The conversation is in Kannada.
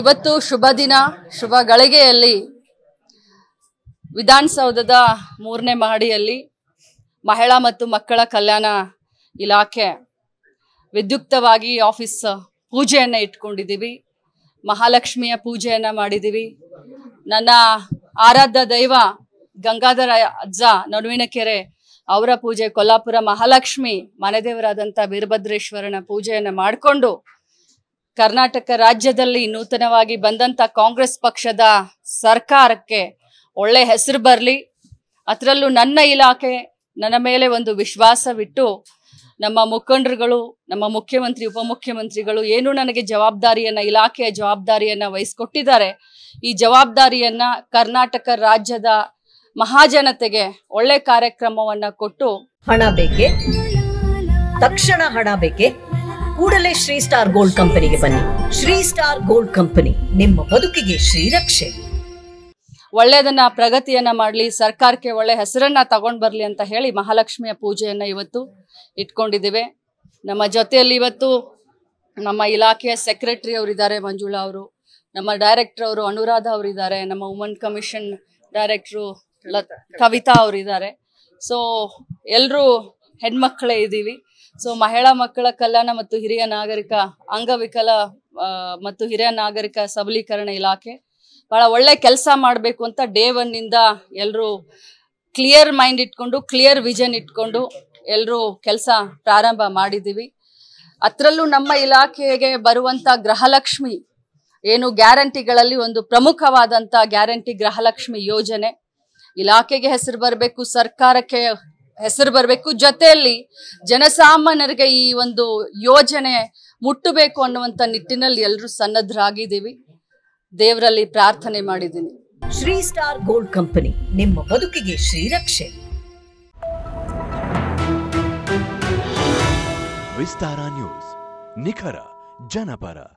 ಇವತ್ತು ಶುಭ ದಿನ ಶುಭ ಗಳಿಗೆಯಲ್ಲಿ ವಿಧಾನಸೌಧದ ಮೂರನೇ ಮಹಡಿಯಲ್ಲಿ ಮಹಿಳಾ ಮತ್ತು ಮಕ್ಕಳ ಕಲ್ಯಾಣ ಇಲಾಖೆ ವಿದ್ಯುಕ್ತವಾಗಿ ಆಫೀಸ್ ಪೂಜೆಯನ್ನು ಇಟ್ಕೊಂಡಿದ್ದೀವಿ ಮಹಾಲಕ್ಷ್ಮಿಯ ಪೂಜೆಯನ್ನು ಮಾಡಿದ್ದೀವಿ ನನ್ನ ಆರಾಧ್ಯ ದೈವ ಗಂಗಾಧರ ಅಜ್ಜ ನಡುವಿನ ಕೆರೆ ಅವರ ಪೂಜೆ ಕೊಲ್ಲಾಪುರ ಮಹಾಲಕ್ಷ್ಮಿ ಮನೆದೇವರಾದಂಥ ವೀರಭದ್ರೇಶ್ವರನ ಪೂಜೆಯನ್ನು ಮಾಡಿಕೊಂಡು ಕರ್ನಾಟಕ ರಾಜ್ಯದಲ್ಲಿ ನೂತನವಾಗಿ ಬಂದಂತ ಕಾಂಗ್ರೆಸ್ ಪಕ್ಷದ ಸರ್ಕಾರಕ್ಕೆ ಒಳ್ಳೆ ಹೆಸರು ಬರಲಿ ಅದರಲ್ಲೂ ನನ್ನ ಇಲಾಖೆ ನನ್ನ ಮೇಲೆ ಒಂದು ವಿಶ್ವಾಸವಿಟ್ಟು ನಮ್ಮ ಮುಖಂಡರುಗಳು ನಮ್ಮ ಮುಖ್ಯಮಂತ್ರಿ ಉಪಮುಖ್ಯಮಂತ್ರಿಗಳು ಏನು ನನಗೆ ಜವಾಬ್ದಾರಿಯನ್ನು ಇಲಾಖೆಯ ಜವಾಬ್ದಾರಿಯನ್ನ ವಹಿಸ್ಕೊಟ್ಟಿದ್ದಾರೆ ಈ ಜವಾಬ್ದಾರಿಯನ್ನ ಕರ್ನಾಟಕ ರಾಜ್ಯದ ಮಹಾಜನತೆಗೆ ಒಳ್ಳೆ ಕಾರ್ಯಕ್ರಮವನ್ನು ಕೊಟ್ಟು ಹಣ ಬೇಕೆ ತಕ್ಷಣ ಹಣ ಬೇಕೆ ಕೂಡಲೇ ಶ್ರೀ ಸ್ಟಾರ್ ಗೋಲ್ಡ್ ಕಂಪನಿಗೆ ಬನ್ನಿ ಶ್ರೀ ಸ್ಟಾರ್ ಗೋಲ್ಡ್ ಕಂಪನಿ ನಿಮ್ಮ ಬದುಕಿಗೆ ಶ್ರೀರಕ್ಷೆ ಒಳ್ಳೆಯದನ್ನ ಪ್ರಗತಿಯನ್ನ ಮಾಡಲಿ ಸರ್ಕಾರಕ್ಕೆ ಒಳ್ಳೆ ಹೆಸರನ್ನ ತಗೊಂಡು ಬರಲಿ ಅಂತ ಹೇಳಿ ಮಹಾಲಕ್ಷ್ಮಿಯ ಪೂಜೆಯನ್ನು ಇವತ್ತು ಇಟ್ಕೊಂಡಿದ್ದೇವೆ ನಮ್ಮ ಜೊತೆಯಲ್ಲಿ ಇವತ್ತು ನಮ್ಮ ಇಲಾಖೆಯ ಸೆಕ್ರೆಟರಿ ಅವರಿದ್ದಾರೆ ಮಂಜುಳಾ ಅವರು ನಮ್ಮ ಡೈರೆಕ್ಟರ್ ಅವರು ಅನುರಾಧ ಅವರಿದ್ದಾರೆ ನಮ್ಮ ವುಮನ್ ಕಮಿಷನ್ ಡೈರೆಕ್ಟ್ರು ಕವಿತಾ ಅವರಿದ್ದಾರೆ ಸೊ ಎಲ್ಲರೂ ಹೆಣ್ಮಕ್ಕಳೇ ಇದ್ದೀವಿ ಸೊ ಮಹಿಳಾ ಮಕ್ಕಳ ಕಲ್ಯಾಣ ಮತ್ತು ಹಿರಿಯ ನಾಗರಿಕ ಅಂಗವಿಕಲ ಮತ್ತು ಹಿರಿಯ ನಾಗರಿಕ ಸಬಲೀಕರಣ ಇಲಾಖೆ ಬಹಳ ಒಳ್ಳೆ ಕೆಲಸ ಮಾಡಬೇಕು ಅಂತ ಡೇ ಒನ್ ಇಂದ ಎಲ್ಲರೂ ಕ್ಲಿಯರ್ ಮೈಂಡ್ ಇಟ್ಕೊಂಡು ಕ್ಲಿಯರ್ ವಿಷನ್ ಇಟ್ಕೊಂಡು ಎಲ್ಲರೂ ಕೆಲಸ ಪ್ರಾರಂಭ ಮಾಡಿದ್ದೀವಿ ಅದರಲ್ಲೂ ನಮ್ಮ ಇಲಾಖೆಗೆ ಬರುವಂಥ ಗ್ರಹಲಕ್ಷ್ಮಿ ಏನು ಗ್ಯಾರಂಟಿಗಳಲ್ಲಿ ಒಂದು ಪ್ರಮುಖವಾದಂಥ ಗ್ಯಾರಂಟಿ ಗ್ರಹಲಕ್ಷ್ಮಿ ಯೋಜನೆ ಇಲಾಖೆಗೆ ಹೆಸರು ಬರಬೇಕು ಸರ್ಕಾರಕ್ಕೆ ಹೆಸರು ಬರಬೇಕು ಜೊತೆಯಲ್ಲಿ ಜನಸಾಮಾನ್ಯರಿಗೆ ಈ ಒಂದು ಯೋಜನೆ ಮುಟ್ಟಬೇಕು ಅನ್ನುವಂತ ನಿಟ್ಟಿನಲ್ಲಿ ಎಲ್ಲರೂ ಸನ್ನದ್ಧರಾಗಿದ್ದೀವಿ ದೇವರಲ್ಲಿ ಪ್ರಾರ್ಥನೆ ಮಾಡಿದ್ದೀನಿ ಶ್ರೀ ಸ್ಟಾರ್ ಗೋಲ್ಡ್ ಕಂಪನಿ ನಿಮ್ಮ ಬದುಕಿಗೆ ಶ್ರೀರಕ್ಷೆ ವಿಸ್ತಾರ ನ್ಯೂಸ್ ನಿಖರ ಜನಪರ